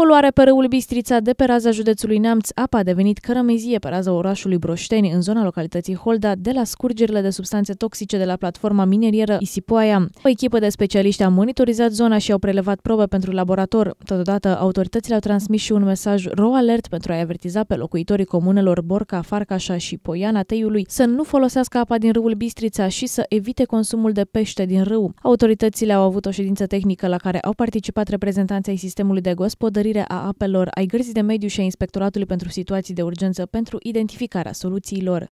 Poluare pe râul Bistrița de pe raza județului Neamț, apa a devenit cărămizie pe raza orașului Broșteni, în zona localității Holda, de la scurgerile de substanțe toxice de la platforma minerieră Isipoaia. O echipă de specialiști a monitorizat zona și au prelevat probe pentru laborator. Totodată, autoritățile au transmis și un mesaj ro-alert pentru a avertiza pe locuitorii comunelor Borca, Farcașa și Poiana Teiului să nu folosească apa din râul Bistrița și să evite consumul de pește din râu. Autoritățile au avut o ședință tehnică la care au participat reprezentanții sistemului de gospodă întărire a apelor, ai Gărzii de Mediu și a Inspectoratului pentru Situații de Urgență pentru identificarea soluțiilor.